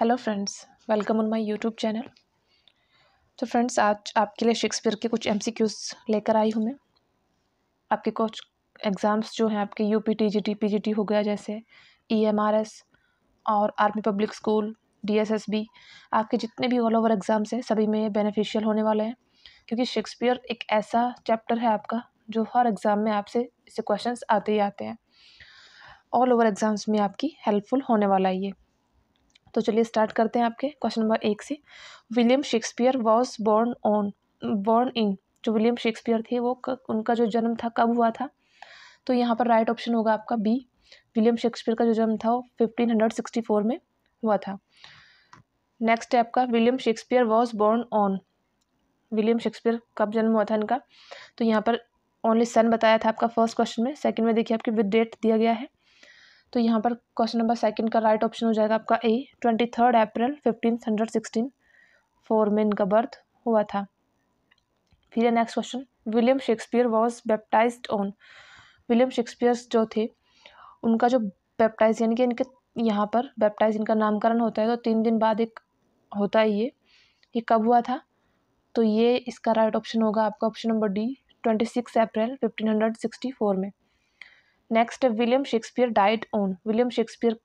Hello friends welcome on my YouTube channel तो friends आज आपके लिए शेक्सपियर के कुछ एमसीक्यूज लेकर आई हूँ मैं आपके कुछ एग्ज़ाम्स जो हैं आपके U P T G T P G T हो गया जैसे ई एम आर एस और army public school D S S B आपके जितने भी ऑल ओवर एग्ज़ाम्स हैं सभी में बेनिफिशियल होने वाले हैं क्योंकि शेक्सपियर एक ऐसा चैप्टर है आपका जो हर एग्ज़ाम में आपसे इससे क्वेश्चन आते ही आते हैं ऑल ओवर एग्ज़ाम्स में आपकी हेल्पफुल होने वाला है ये तो चलिए स्टार्ट करते हैं आपके क्वेश्चन नंबर एक से William Shakespeare was born on born in जो विलियम शेक्सपियर थे वो उनका जो जन्म था कब हुआ था तो यहाँ पर राइट ऑप्शन होगा आपका बी विलियम शेक्सपियर का जो जन्म था वो फिफ्टीन हंड्रेड सिक्सटी फोर में हुआ था नेक्स्ट है आपका William Shakespeare was born on William Shakespeare कब जन्म हुआ था इनका तो यहाँ पर ओनली सन बताया था आपका फर्स्ट क्वेश्चन में सेकंड में देखिए आपकी विद डेट दिया गया है तो यहाँ पर क्वेश्चन नंबर सेकंड का राइट ऑप्शन हो जाएगा आपका A twenty third April fifteen hundred sixteen four में इनका बर्थ हुआ था फिर है next question William Shakespeare was baptised on William Shakespeare जो थे उनका जो बेप्टाइज यानी कि इनके यहाँ पर बेप्टाइज इनका नामकरण होता है तो तीन दिन बाद एक होता है ये ये कब हुआ था तो ये इसका राइट ऑप्शन होगा आपका option number D twenty six April fifteen hundred sixty four में नेक्स्ट है William Shakespeare died on William Shakespeare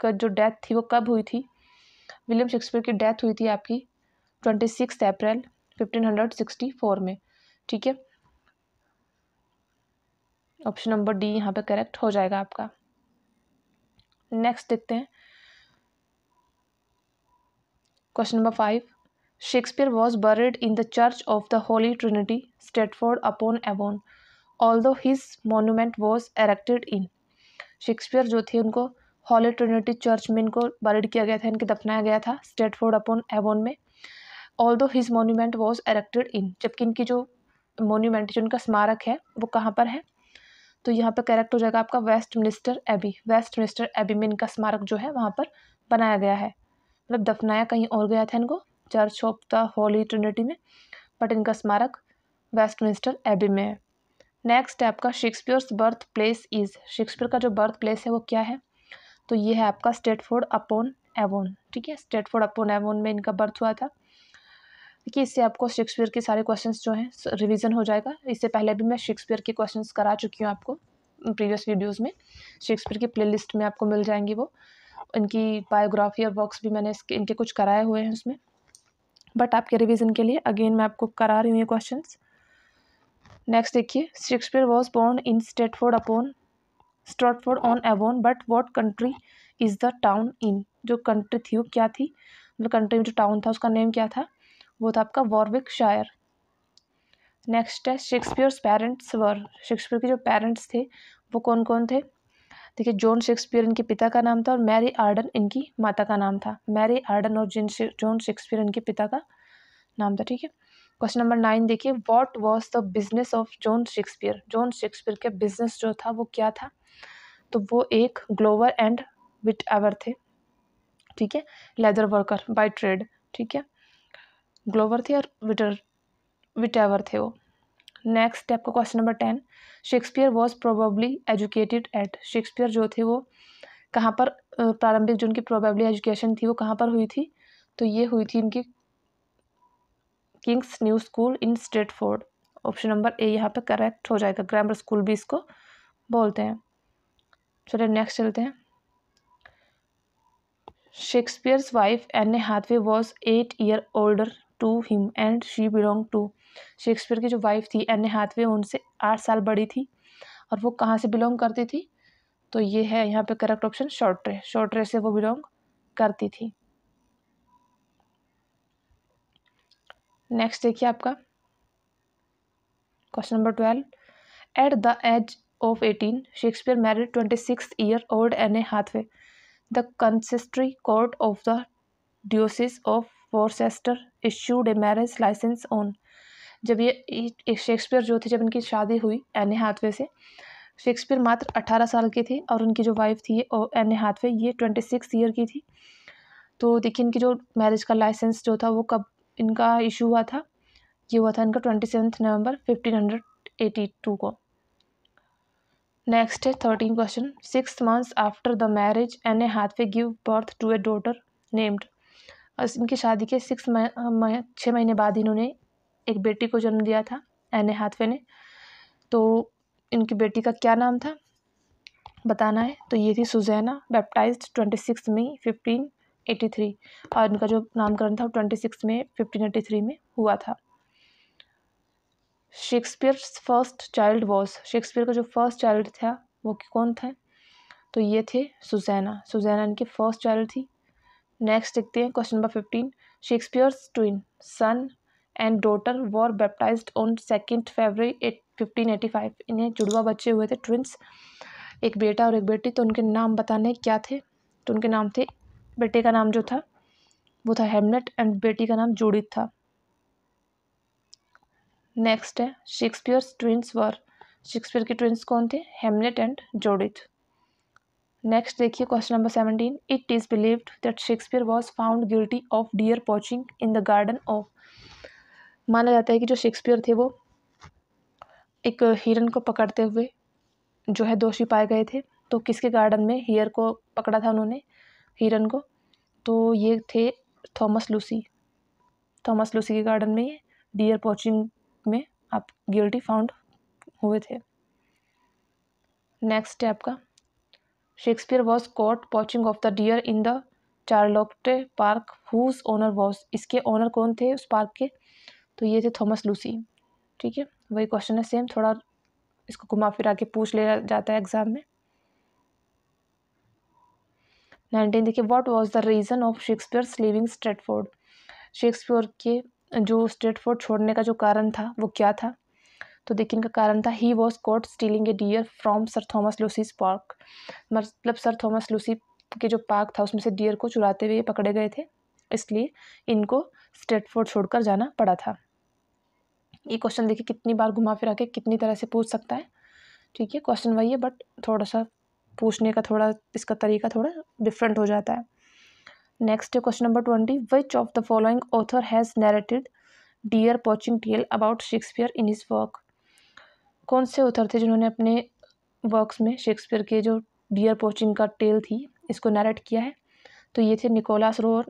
का जो डेथ थी वो कब हुई थी विलियम शेक्सपियर की डेथ हुई थी आपकी twenty six April fifteen hundred sixty four में ठीक है ऑप्शन नंबर डी यहाँ पे करेक्ट हो जाएगा आपका नेक्स्ट देखते हैं question number five Shakespeare was buried in the church of the Holy Trinity Stratford upon Avon although his monument was erected in Shakespeare जो थे उनको हॉले ट्रिनिटी चर्च में इनको बर्ड किया गया था इनके दफनाया गया था स्टेटफोर्ड अपॉन एवोन में although his monument was erected in जबकि इनकी जो मोन्यूमेंट जो इनका स्मारक है वो कहाँ पर है तो यहाँ पर करेक्ट हो जाएगा आपका Westminster Abbey Westminster Abbey में इनका स्मारक जो है वहाँ पर बनाया गया है मतलब दफनाया कहीं और गया था इनको church of the Holy Trinity में बट इनका स्मारक वेस्ट मिनिस्टर एबी में है नेक्स्ट है आपका Shakespeare's birth place is Shakespeare का जो बर्थ प्लेस है वो क्या है तो ये है आपका स्टेटफोर्ड अपोन एवोन ठीक है स्टेटफोर्ड अपोन एवोन में इनका बर्थ हुआ था देखिए इससे आपको शेक्सपियर के सारे क्वेश्चंस जो हैं रिवीजन हो जाएगा इससे पहले भी मैं शेक्सपियर के क्वेश्चंस करा चुकी हूँ आपको प्रीवियस वीडियोस में शेक्सपियर की प्लेलिस्ट में आपको मिल जाएंगी वो इनकी बायोग्राफी और वर्क्स भी मैंने इसके इनके कुछ कराए हुए हैं उसमें बट आपके रिवीजन के लिए अगेन मैं आपको करा रही हूँ ये क्वेश्चन नेक्स्ट देखिए Shakespeare was born in Stratford upon Stratford on Avon but what country is the town in जो कंट्री थी वो क्या थी मतलब कंट्री में जो टाउन था उसका नेम क्या था वो था आपका वॉरविक शायर नेक्स्ट है शेक्सपियर्स पेरेंट्स वर शेक्सपियर के जो पेरेंट्स थे वो कौन कौन थे देखिए जॉन शेक्सपियर इनके पिता का नाम था और मैरी आर्डन इनकी माता का नाम था मैरी आर्डन और जिन जॉन शेक्सपियर इनके पिता का नाम था ठीक है क्वेश्चन नंबर नाइन देखिए what was the business of John Shakespeare John Shakespeare का बिजनेस जो था वो क्या था तो वो एक ग्लोवर एंड विट एवर थे ठीक है लेदर वर्कर बाय ट्रेड ठीक है ग्लोवर थे और विटर विट एवर थे वो नेक्स्ट स्टेप का question number ten Shakespeare was probably educated at Shakespeare जो थे वो कहाँ पर प्रारंभिक जो उनकी प्रोबेबली एजुकेशन थी वो कहाँ पर हुई थी तो ये हुई थी इनकी King's New School in Stratford option number A यहाँ पे करेक्ट हो जाएगा ग्रामर स्कूल भी इसको बोलते हैं चलिए नेक्स्ट चलते हैं Shakespeare's wife Anne Hathaway was eight year older to him and she belong to Shakespeare की जो वाइफ थी एन ए हाथवे उनसे आठ साल बड़ी थी और वो कहाँ से बिलोंग करती थी तो ये है यहाँ पे करेक्ट ऑप्शन शॉर्ट्रे शॉर्ट्रे से वो बिलोंग करती थी नेक्स्ट देखिए आपका question number twelve at the age of eighteen Shakespeare married twenty six year old Anne Hathaway the consistory court of the diocese of Worcester issued a marriage licence on जब ये Shakespeare जो थे जब इनकी शादी हुई Anne Hathaway से Shakespeare मात्र अट्ठारह साल के थे और उनकी जो वाइफ थी एन ए हाथवे ये ट्वेंटी सिक्स ईयर की थी तो देखिए इनकी जो मैरिज का लाइसेंस जो था वो कब इनका इशू हुआ था ये हुआ था इनका twenty seventh November fifteen hundred eighty two को नेक्स्ट है thirteen question six months after the marriage Anne Hathaway give birth to a daughter named इनकी शादी के सिक्स छः महीने बाद इन्होंने एक बेटी को जन्म दिया था एन ए हाथवे ने तो इनकी बेटी का क्या नाम था बताना है तो ये थी Susanna baptise twenty six May fifteen eighty three और इनका जो नामकरण था वो ट्वेंटी सिक्स में फिफ्टीन एटी थ्री में हुआ था Shakespeare first child was Shakespeare का जो फर्स्ट चाइल्ड था वो कौन था तो ये थे सुजैना सुजैना इनकी फर्स्ट चाइल्ड थी नेक्स्ट देखते हैं question number fifteen Shakespeare's twin son and daughter were baptise on second February at fifteen eighty five इन्हें जुड़वा बच्चे हुए थे ट्विंस एक बेटा और एक बेटी तो उनके नाम बताने क्या थे तो उनके नाम थे बेटे का नाम जो था वो था हेमनेट एंड बेटी का नाम जूडित था नेक्स्ट है शेक्सपियर ट्विंस वर शेक्सपियर के ट्विंस कौन थे हेमलेट एंड जोडिथ नेक्स्ट देखिए question number seventeen it is believed that Shakespeare was found guilty of deer poaching in the garden of माना जाता है कि जो शेक्सपियर थे वो एक हिरन को पकड़ते हुए जो है दोषी पाए गए थे तो किसके गार्डन में हियर को पकड़ा था उन्होंने हिरन को तो ये थे थॉमस लूसी थॉमस लूसी के गार्डन में ये डियर पोचिंग में आप गिल्टी फाउंड हुए थे नेक्स्ट है आपका Shakespeare was caught poaching of the deer in the Charlecote Park whose owner was इसके ओनर कौन थे उस पार्क के तो ये थे थॉमस लूसी ठीक है वही क्वेश्चन है सेम थोड़ा इसको घुमा फिरा के पूछ लिया जाता है एग्ज़ाम में नाइनटीन देखिए what was the reason of Shakespeare's leaving Stratford Shakespeare के जो स्ट्रेटफोर्ड छोड़ने का जो कारण था वो क्या था तो देखिए इनका कारण था he was caught stealing a deer from Sir Thomas Lucy's park मतलब सर थॉमस लूसी के जो पार्क था उसमें से डियर को चुराते हुए पकड़े गए थे इसलिए इनको स्ट्रेटफोर्ड छोड़कर जाना पड़ा था ये क्वेश्चन देखिए कितनी बार घुमा फिरा के कितनी तरह से पूछ सकता है ठीक है क्वेश्चन वही है बट थोड़ा सा पूछने का थोड़ा इसका तरीका थोड़ा डिफरेंट हो जाता है नेक्स्ट है question number twenty which of the following author has narrated deer poaching tale about Shakespeare in his work कौन से ऑथर थे जिन्होंने अपने वर्क्स में शेक्सपियर के जो डियर पॉचिंग का टेल थी इसको नरेट किया है तो ये थे Nicholas Rowe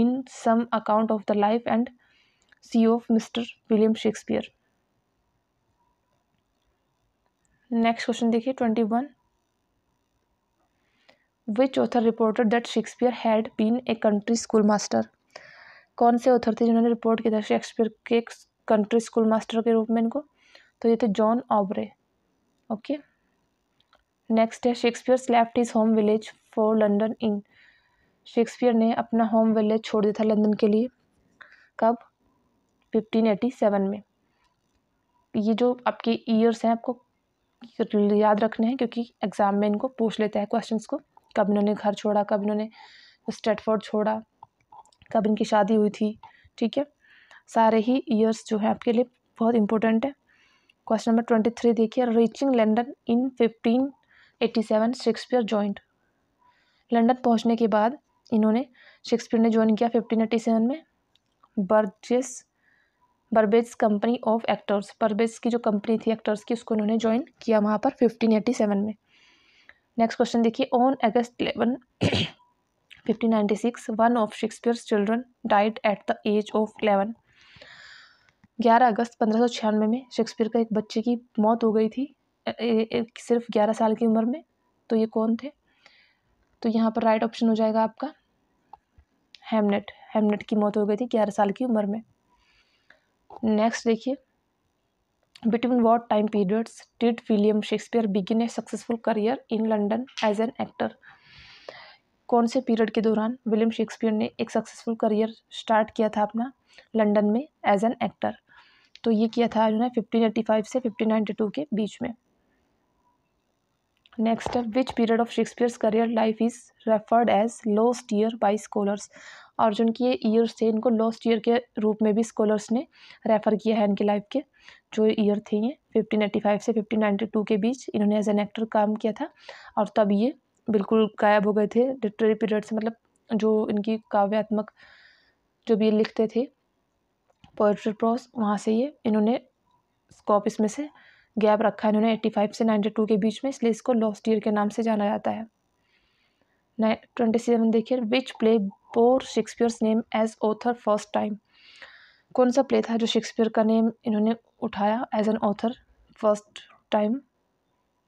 in some account of the life and c of mister William Shakespeare next question देखिए twenty one which author reported that Shakespeare had been a country school master कौन से ऑथर थे जिन्होंने रिपोर्ट किया था Shakespeare के country school master के रूप में इनको तो ये थे जॉन ऑबरे ओके नेक्स्ट है Shakespeare left his home village for London in Shakespeare ने अपना होम विलेज छोड़ दिया था लंदन के लिए कब फिफ्टीन एटी सेवन में ये जो आपके ईयर्स हैं आपको याद रखने हैं क्योंकि एग्ज़ाम में इनको पूछ लेता है क्वेश्चंस को कब इन्होंने घर छोड़ा कब इन्होंने स्टेटफोर्ड छोड़ा कब इनकी शादी हुई थी ठीक है सारे ही ईयर्स जो है आपके लिए बहुत इंपॉर्टेंट है क्वेश्चन नंबर ट्वेंटी थ्री देखिए reaching London in fifteen eighty seven Shakespeare joined London पहुंचने के बाद इन्होंने शेक्सपियर ने ज्वाइन किया फिफ्टीन एट्टी सेवन में Burbage's Burbage company of actors Burbage की जो कंपनी थी एक्टर्स की उसको इन्होंने ज्वाइन किया वहाँ पर फिफ्टीन एटी सेवन में नेक्स्ट क्वेश्चन देखिए on August eleven fifteen six one of Shakespeare children died at the age of eleven ग्यारह अगस्त पंद्रह सौ छियानवे में शेक्सपियर का एक बच्चे की मौत हो गई थी ए, ए, ए, सिर्फ ग्यारह साल की उम्र में तो ये कौन थे तो यहाँ पर राइट ऑप्शन हो जाएगा आपका हेमनेट हेमनेट की मौत हो गई थी ग्यारह साल की उम्र में नेक्स्ट देखिए Between what time periods did William Shakespeare begin a successful career in London as an actor? कौन से पीरियड के दौरान विलियम शेक्सपियर ने एक सक्सेसफुल करियर स्टार्ट किया था अपना लंदन में एज एन एक्टर तो ये किया था उन्होंने फिफ्टीन एटी फाइव से फिफ्टीन नाइन्टी टू के बीच में नेक्स्ट है which period of Shakespeare's career life is referred as lost year by scholars और जो उनके ईयर्स थे इनको लॉस्ट ईयर के रूप में भी स्कॉलर्स ने रेफ़र किया है इनकी लाइफ के जो ईयर थे ये फिफ्टीन एटी फाइव से फिफ्टीन नाइन्टी टू के बीच इन्होंने एज एन एक्टर काम किया था और तब ये बिल्कुल गायब हो गए थे लिटरेरी पीरियड से मतलब जो इनकी काव्यात्मक जो भी ये लिखते थे पोइट्री प्रोस वहाँ से ये इन्होंने स्कॉप इसमें से गैप रखा इन्होंने एट्टी फाइव से नाइन्टी टू के बीच में इसलिए इसको लॉस्ट ईयर के नाम से जाना जाता है ट्वेंटी सेवन देखिए which play bore Shakespeare's name as author first time कौन सा प्ले था जो शेक्सपियर का नेम इन्होंने उठाया as an author first time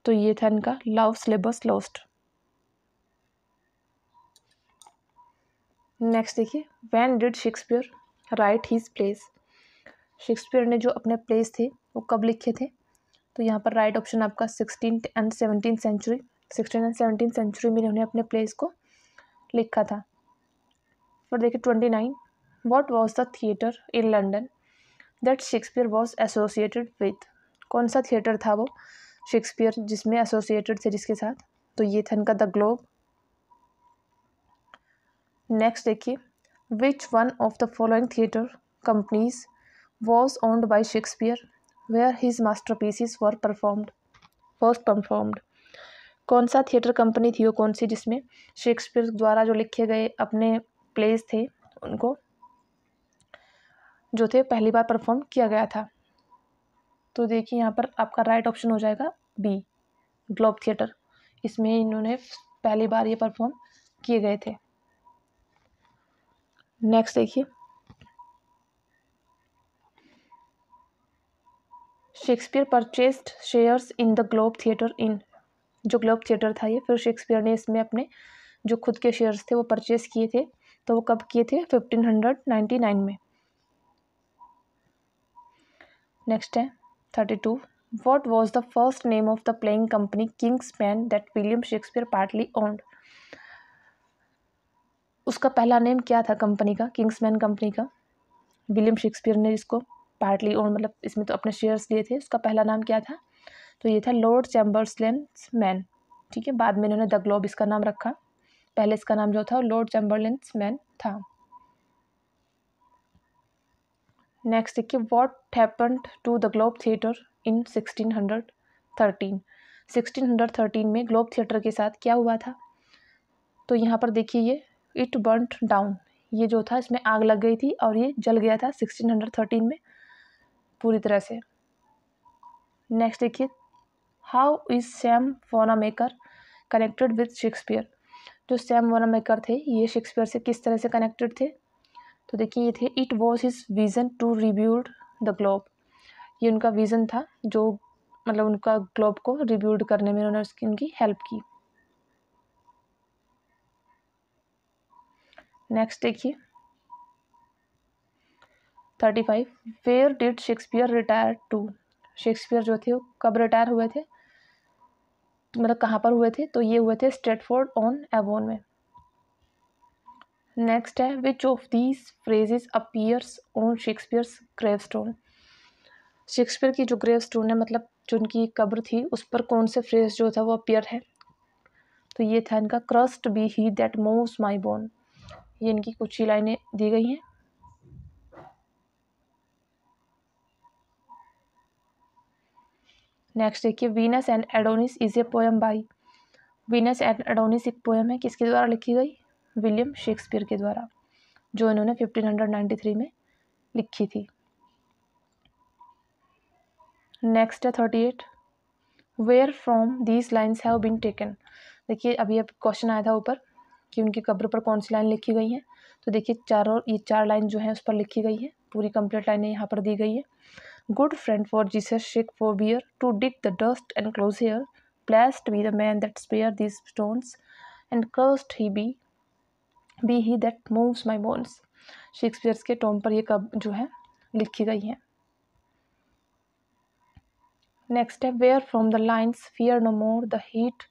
तो ये था इनका लव सिलेबस लॉस्ट नेक्स्ट देखिए when did Shakespeare write his plays Shakespeare ने जो अपने प्लेस थे वो कब लिखे थे तो यहाँ पर राइट ऑप्शन आपका sixteen and seventeen century sixteen and seventeen century में इन्होंने अपने प्लेस को लिखा था पर देखिए twenty nine what was the theatre in London that Shakespeare was associated with कौन सा थिएटर था वो शेक्सपियर जिसमें एसोसिएटेड थे जिसके साथ तो ये था इनका द ग्लोब नेक्स्ट देखिए which one of the following theatre companies was owned by Shakespeare where his masterpieces were performed was performed कौन सा थिएटर कंपनी थी वो कौन सी जिसमें शेक्सपियर द्वारा जो लिखे गए अपने प्लेस थे उनको जो थे पहली बार परफॉर्म किया गया था तो देखिए यहाँ पर आपका राइट ऑप्शन हो जाएगा बी ग्लोब थिएटर इसमें इन्होंने पहली बार ये परफॉर्म किए गए थे नेक्स्ट देखिए Shakespeare purchased shares in the Globe theatre in जो ग्लोब थिएटर था ये फिर शेक्सपियर ने इसमें अपने जो खुद के शेयर्स थे वो परचेस किए थे तो वो कब किए थे फिफ्टीन हंड्रेड नाइन्टी नाइन में नेक्स्ट है thirty two what was the first name of the playing company King's Men that William Shakespeare partly owned उसका पहला नेम क्या था कंपनी का किंग्स मैन कंपनी का विलियम शेक्सपियर ने इसको पार्टली ओन मतलब इसमें तो अपने शेयर्स लिए थे उसका पहला नाम क्या था तो ये था लॉर्ड लेंस मैन ठीक है बाद में इन्होंने द ग्लोब इसका नाम रखा पहले इसका नाम जो था लॉर्ड लेंस मैन था नेक्स्ट देखिए what happened to the Globe theatre in 1613 1613 में ग्लोब थिएटर के साथ क्या हुआ था तो यहाँ पर देखिए ये इट बर्नट डाउन ये जो था इसमें आग लग गई थी और ये जल गया था 1613 में पूरी तरह से नेक्स्ट देखिए how is Sam Wanamaker connected with Shakespeare जो सैम वोनामेकर थे ये शेक्सपियर से किस तरह से कनेक्टेड थे तो देखिए ये थे it was his vision to rebuild the Globe ये उनका विज़न था जो मतलब उनका ग्लोब को रिब्यूड करने में उन्होंने उसकी उनकी हेल्प की नेक्स्ट देखिए thirty five where did Shakespeare retire to Shakespeare जो थे वो कब रिटायर हुए थे मतलब कहाँ पर हुए थे तो ये हुए थे स्ट्रेटफोर्ड ऑन एवोन में नेक्स्ट है which of these phrases appears on Shakespeare's gravestone Shakespeare की जो ग्रेव स्टोन है मतलब जो उनकी कब्र थी उस पर कौन से फ्रेज जो था वो अपीयर है तो ये था इनका curst be he that moves my bone ये इनकी कुछ ही लाइनें दी गई हैं नेक्स्ट देखिए Venus and Adonis is a poem by Venus and Adonis एक पोएम है किसके द्वारा लिखी गई विलियम शेक्सपियर के द्वारा जो इन्होंने 1593 में लिखी थी नेक्स्ट है thirty eight where from these lines have been taken देखिए अभी अब क्वेश्चन आया था ऊपर कि उनकी कब्र पर कौन सी लाइन लिखी गई है तो देखिए चारों ये चार लाइन जो है उस पर लिखी गई है पूरी कंप्लीट लाइन यहाँ पर दी गई है good friend for Jesus sake forbear to dig the dust enclosed here blessed be the man that spare these stones and curst he be be he that moves my bones Shakespeare's के tomb पर ये कब जो है लिखी गई है next है where from the lines fear no more the heat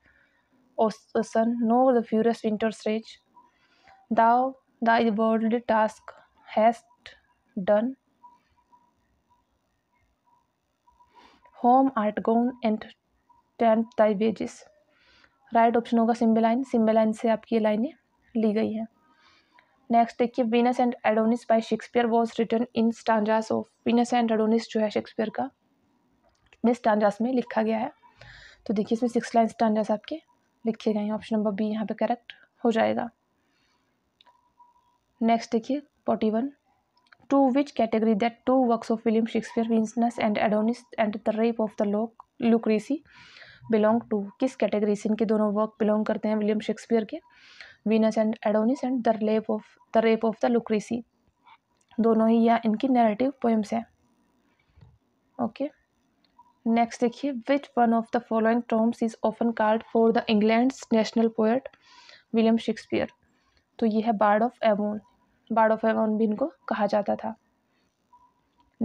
sun no the furious winter stretch thou thy world task hast done home art gone and tent thy wages right option होगा सिम्बे line सिम्बे line से आपकी ये लाइनें ली गई हैं next देखिए Venus and Adonis by Shakespeare was written in stanzas of Venus and Adonis जो है शेक्सपियर का कितने स्टांजास में लिखा गया है तो देखिए इसमें सिक्स लाइन स्टांजास आपके लिखे गए हैं ऑप्शन नंबर बी यहाँ पे करेक्ट हो जाएगा नेक्स्ट देखिए forty one to which category that two works of William Shakespeare Venus and Adonis and the rape of the lock Lucrece belong to किस कैटेगरी से इनके दोनों वर्क बिलोंग करते हैं विलियम शेक्सपियर के Venus and Adonis and the rape of the rape of the Lucrece दोनों ही यह इनकी नैरेटिव पोइम्स हैं ओके नेक्स्ट देखिए which one of the following terms is often card for the England national poet William Shakespeare तो ये है Bard of Avon Bard of Avon भी इनको कहा जाता था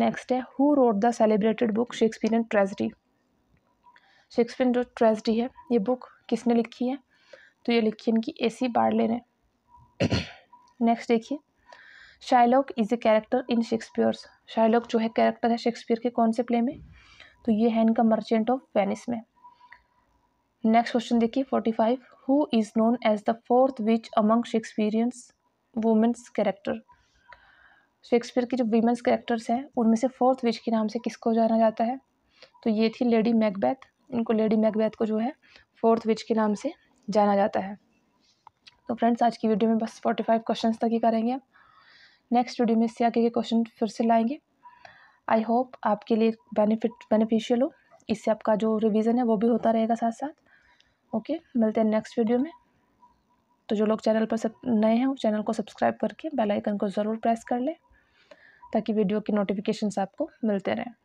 नेक्स्ट है who wrote the celebrated book and tragedy Shakespeare जो ट्रेजडी है ये बुक किसने लिखी है तो ये लिखिए इनकी ऐसी बाढ़ ले रहे नेक्स्ट देखिए Shylock is a character in Shakespeare's Shylock जो है कैरेक्टर है शेक्सपियर के कौन से प्ले में तो ये है इनका मर्चेंट ऑफ वेनिस में नेक्स्ट क्वेश्चन देखिए forty five who is known as the fourth which among Shakespeareans women's character Shakespeare की जो वीमेंस कैरेक्टर्स हैं उनमें से फोर्थ विच के नाम से किसको जाना जाता है तो ये थी लेडी मैकबैथ इनको लेडी मैकबैथ को जो है फोर्थ विच के नाम से जाना जाता है तो फ्रेंड्स आज की वीडियो में बस फोर्टी फाइव क्वेश्चन तक ही करेंगे नेक्स्ट वीडियो में इससे आगे के क्वेश्चन फिर से लाएंगे आई होप आपके लिए बेनिफिट बेनिफिशियल हो इससे आपका जो रिविज़न है वो भी होता रहेगा साथ साथ ओके मिलते हैं नेक्स्ट वीडियो में तो जो लोग चैनल पर सब नए हैं वो चैनल को सब्सक्राइब करके बेल आइकन को ज़रूर प्रेस कर लें ताकि वीडियो की नोटिफिकेशंस आपको मिलते रहें